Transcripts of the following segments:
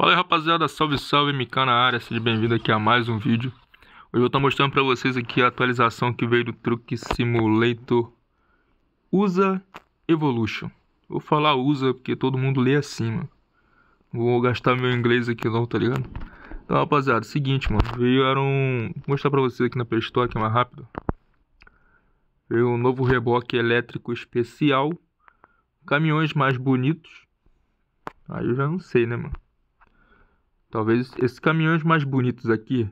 Fala aí rapaziada, salve salve MK na área, seja bem-vindo aqui a mais um vídeo Hoje eu vou estar tá mostrando para vocês aqui a atualização que veio do Truque Simulator USA Evolution Vou falar USA porque todo mundo lê acima Vou gastar meu inglês aqui não, tá ligado? Então rapaziada, seguinte mano, vieram... Um... Vou mostrar para vocês aqui na Play Store que é mais rápido Veio um novo reboque elétrico especial Caminhões mais bonitos Aí eu já não sei né mano Talvez esses caminhões mais bonitos aqui,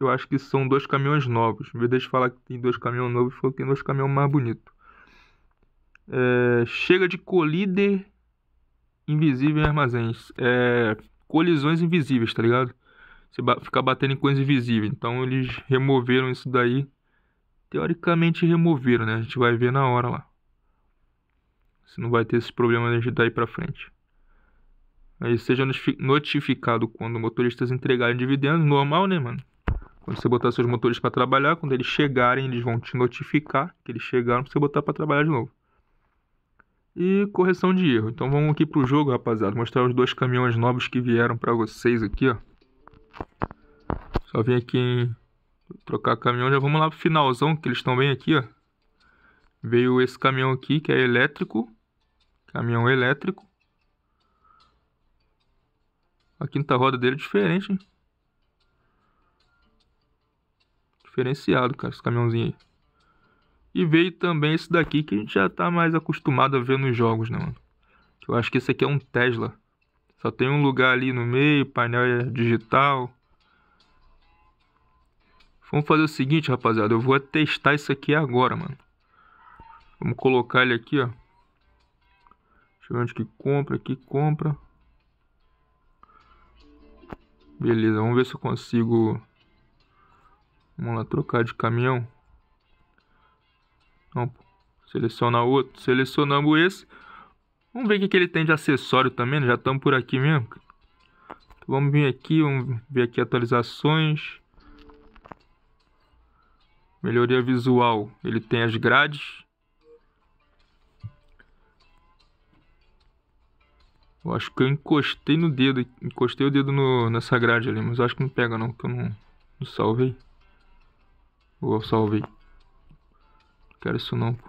eu acho que são dois caminhões novos. Em vez de falar que tem dois caminhões novos, falou que tem dois caminhões mais bonitos. É, chega de colíder invisível em armazéns. É, colisões invisíveis, tá ligado? Você ba ficar batendo em coisas invisíveis. Então eles removeram isso daí. Teoricamente removeram, né? A gente vai ver na hora lá. Se não vai ter esses problemas daí pra frente. Aí seja notificado quando motoristas entregarem dividendos, normal, né, mano? Quando você botar seus motores para trabalhar, quando eles chegarem, eles vão te notificar que eles chegaram para você botar para trabalhar de novo. E correção de erro. Então vamos aqui pro jogo, rapaziada. Mostrar os dois caminhões novos que vieram para vocês aqui, ó. Só vem aqui em trocar caminhão. Já vamos lá pro finalzão, que eles estão bem aqui, ó. Veio esse caminhão aqui, que é elétrico. Caminhão elétrico. A quinta roda dele é diferente, hein? Diferenciado, cara, esse caminhãozinho aí. E veio também esse daqui que a gente já tá mais acostumado a ver nos jogos, né, mano? Eu acho que esse aqui é um Tesla. Só tem um lugar ali no meio, painel é digital. Vamos fazer o seguinte, rapaziada. Eu vou testar isso aqui agora, mano. Vamos colocar ele aqui, ó. Deixa eu ver onde que compra, aqui compra. Beleza, vamos ver se eu consigo... Vamos lá, trocar de caminhão. Não, seleciona outro. Selecionamos esse. Vamos ver o que, que ele tem de acessório também. Né? Já estamos por aqui mesmo. Então, vamos vir aqui, vamos ver aqui atualizações. Melhoria visual. Ele tem as grades. Eu acho que eu encostei no dedo, encostei o dedo no, nessa grade ali, mas eu acho que não pega não, que eu não, não salvei. Ou eu salvei. Não quero isso não, pô.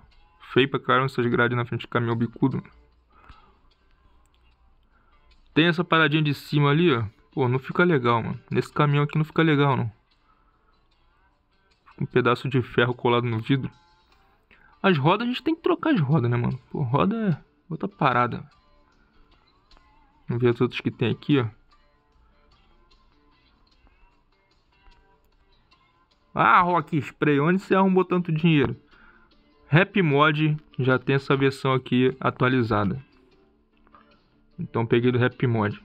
Feio pra caramba essas grades na frente de caminhão bicudo. Tem essa paradinha de cima ali, ó. Pô, não fica legal, mano. Nesse caminhão aqui não fica legal, não. Fica um pedaço de ferro colado no vidro. As rodas, a gente tem que trocar as rodas, né, mano? Pô, roda é outra parada, Vamos ver os outros que tem aqui, ó. Ah, Rock Spray, onde você arrumou tanto dinheiro? Rap Mod já tem essa versão aqui atualizada. Então peguei do Rap Mod.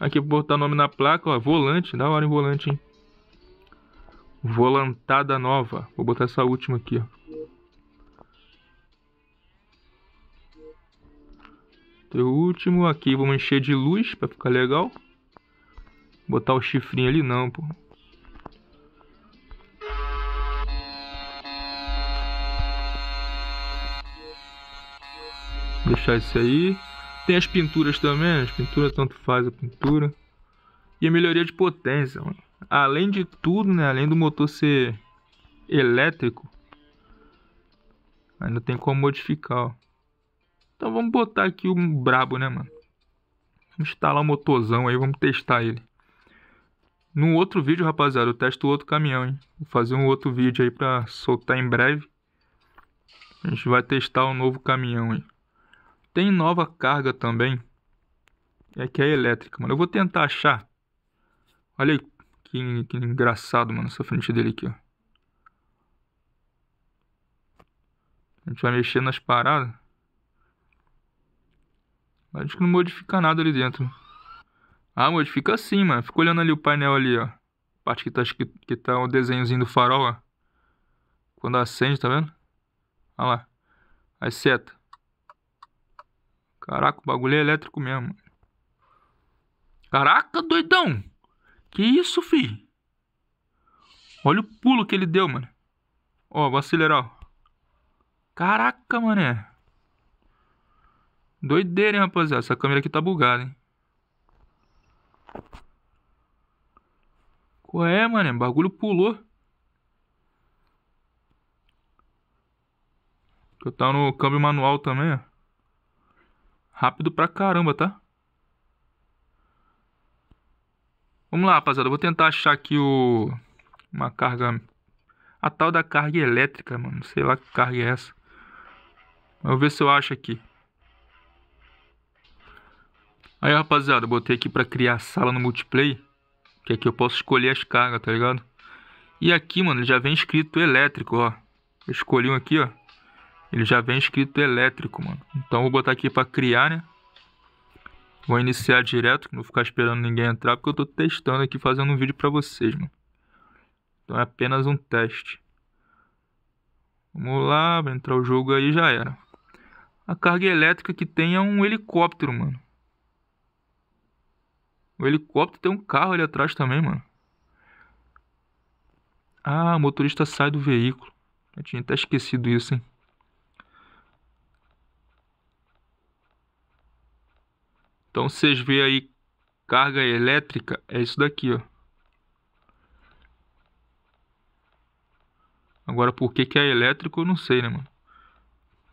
Aqui vou botar nome na placa, ó, volante, da hora em volante, hein? Volantada nova. Vou botar essa última aqui, ó. Então, o último aqui, vamos encher de luz para ficar legal. Botar o chifrinho ali não, pô. Deixar isso aí. Tem as pinturas também, as pinturas tanto faz a pintura. E a melhoria de potência, mano. Além de tudo, né, além do motor ser elétrico, ainda tem como modificar, ó. Então vamos botar aqui o um brabo, né, mano? Vamos instalar o um motorzão aí, vamos testar ele. no outro vídeo, rapaziada, eu testo outro caminhão, hein? Vou fazer um outro vídeo aí pra soltar em breve. A gente vai testar o um novo caminhão aí. Tem nova carga também. É que é elétrica, mano. Eu vou tentar achar. Olha aí que, que engraçado, mano, essa frente dele aqui, ó. A gente vai mexer nas paradas. Acho que não modifica nada ali dentro. Ah, modifica sim, mano. Fica olhando ali o painel ali, ó. A parte que tá, que, que tá o desenhozinho do farol, ó. Quando acende, tá vendo? Olha lá. Aí seta. Caraca, o bagulho é elétrico mesmo. Caraca, doidão! Que isso, fi? Olha o pulo que ele deu, mano. Ó, vou acelerar, ó. Caraca, mané. Doideira, hein, rapaziada. Essa câmera aqui tá bugada, hein. Qual é, mano? O bagulho pulou. Eu tava no câmbio manual também, ó. Rápido pra caramba, tá? Vamos lá, rapaziada. Eu vou tentar achar aqui o... Uma carga... A tal da carga elétrica, mano. Sei lá que carga é essa. vou ver se eu acho aqui. Aí, rapaziada, eu botei aqui pra criar sala no multiplayer. Que aqui eu posso escolher as cargas, tá ligado? E aqui, mano, ele já vem escrito elétrico, ó. Eu escolhi um aqui, ó. Ele já vem escrito elétrico, mano. Então eu vou botar aqui pra criar, né? Vou iniciar direto, não ficar esperando ninguém entrar, porque eu tô testando aqui, fazendo um vídeo pra vocês, mano. Então é apenas um teste. Vamos lá, vai entrar o jogo aí já era. A carga elétrica que tem é um helicóptero, mano. O helicóptero tem um carro ali atrás também, mano. Ah, o motorista sai do veículo. Eu tinha até esquecido isso, hein? Então vocês vê aí carga elétrica, é isso daqui, ó. Agora por que que é elétrico eu não sei, né, mano?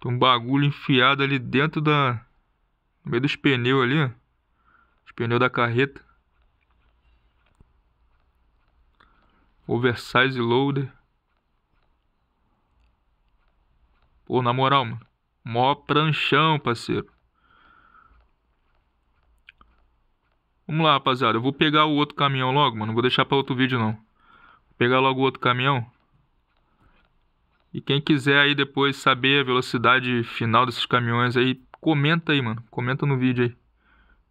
Tem um bagulho enfiado ali dentro da no meio dos pneus ali, ó. Pneu da carreta. Oversize loader. Pô, na moral, mano. Mó pranchão, parceiro. Vamos lá, rapaziada. Eu vou pegar o outro caminhão logo, mano. Não vou deixar pra outro vídeo, não. Vou pegar logo o outro caminhão. E quem quiser aí depois saber a velocidade final desses caminhões aí, comenta aí, mano. Comenta no vídeo aí.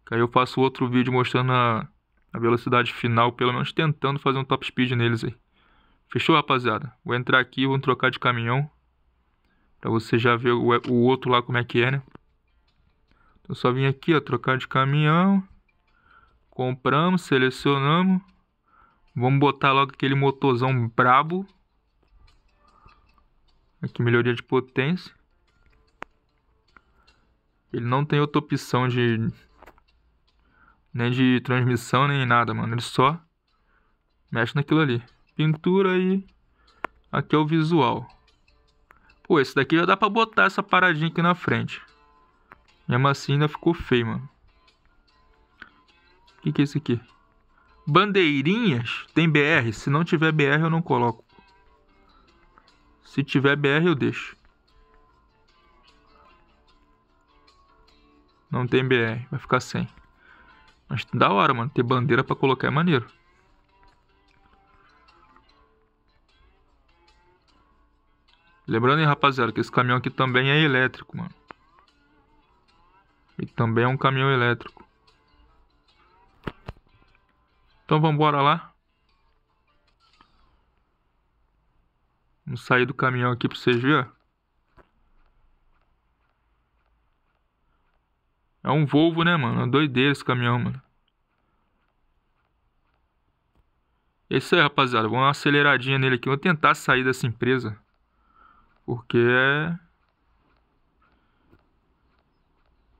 Que aí eu faço outro vídeo mostrando a, a velocidade final, pelo menos tentando fazer um top speed neles aí. Fechou, rapaziada? Vou entrar aqui, vou trocar de caminhão. Pra você já ver o, o outro lá como é que é, né? Então só vim aqui, ó, trocar de caminhão. Compramos, selecionamos. Vamos botar logo aquele motorzão brabo. Aqui, melhoria de potência. Ele não tem outra opção de, nem de transmissão, nem nada, mano. Ele só mexe naquilo ali. Pintura e aqui é o visual. Pô, esse daqui já dá pra botar essa paradinha aqui na frente. Mesmo assim ainda ficou feio, mano. O que, que é isso aqui? Bandeirinhas? Tem BR? Se não tiver BR eu não coloco. Se tiver BR eu deixo. Não tem BR, vai ficar sem. Mas da hora, mano. Ter bandeira pra colocar é maneiro. Lembrando aí, rapaziada, que esse caminhão aqui também é elétrico, mano. E também é um caminhão elétrico. Então vambora lá. Vamos sair do caminhão aqui pra vocês verem. É um Volvo, né, mano? É doideira esse caminhão, mano. É isso aí, rapaziada. Vou dar uma aceleradinha nele aqui. Vou tentar sair dessa empresa. Porque é...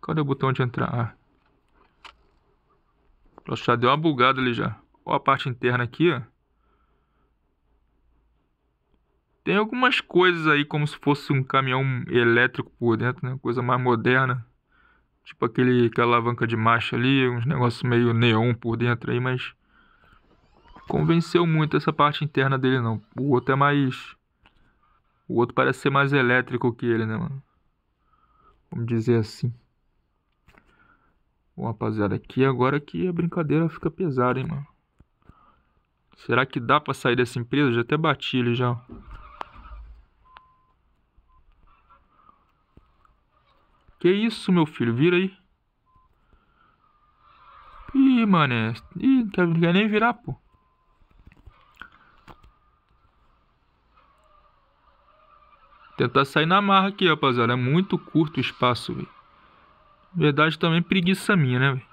Cadê o botão de entrar? Ah. Nossa, já deu uma bugada ali já. Olha a parte interna aqui, ó. Tem algumas coisas aí como se fosse um caminhão elétrico por dentro, né? Coisa mais moderna. Tipo aquele, aquela alavanca de marcha ali, uns negócios meio neon por dentro aí, mas convenceu muito essa parte interna dele não. O outro é mais. O outro parece ser mais elétrico que ele, né, mano? Vamos dizer assim. Bom, rapaziada, aqui agora que a brincadeira fica pesada, hein, mano. Será que dá pra sair dessa empresa? Já até bati ele já. Que isso, meu filho? Vira aí. Ih, mané. Ih, não quer, não quer nem virar, pô. Tentar sair na marra aqui, rapaziada. É muito curto o espaço, velho. Verdade também preguiça minha, né, velho?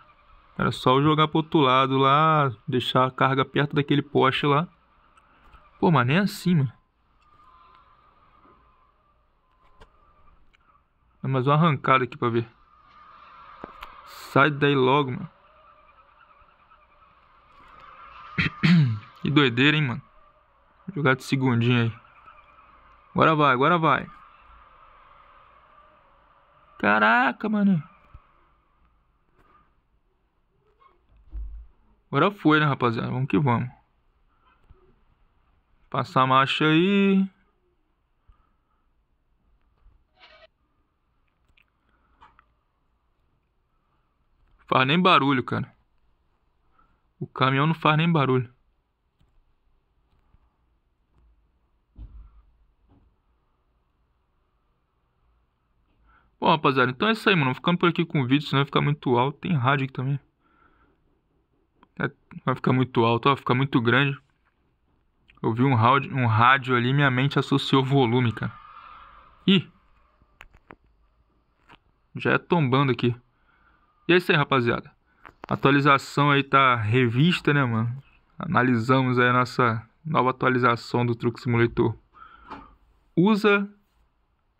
Era só eu jogar pro outro lado lá, deixar a carga perto daquele poste lá. Pô, mas nem é assim, mano. Dá é mais uma arrancada aqui pra ver. Sai daí logo, mano. Que doideira, hein, mano. Vou jogar de segundinho aí. Agora vai, agora vai. Caraca, mano. Agora foi, né, rapaziada? Vamos que vamos. Passar a marcha aí. Faz nem barulho, cara. O caminhão não faz nem barulho. Bom, rapaziada, então é isso aí, mano. Ficando por aqui com o vídeo, senão vai ficar muito alto. Tem rádio aqui também. É, vai ficar muito alto, Vai ficar muito grande. Eu vi um rádio, um rádio ali minha mente associou volume, cara. Ih! Já é tombando aqui. E é isso aí, rapaziada. Atualização aí tá revista, né, mano? Analisamos aí a nossa nova atualização do Truck Simulator. Usa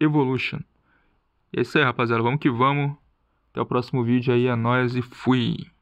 Evolution. E é isso aí, rapaziada. Vamos que vamos. Até o próximo vídeo aí. É nóis e fui.